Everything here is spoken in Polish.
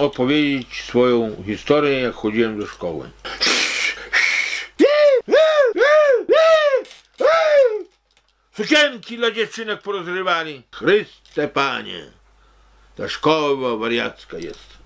opowiedzieć swoją historię, jak chodziłem do szkoły. Sukienki dla dziewczynek porozrywali. Chryste Panie, ta szkoła wariacka jest.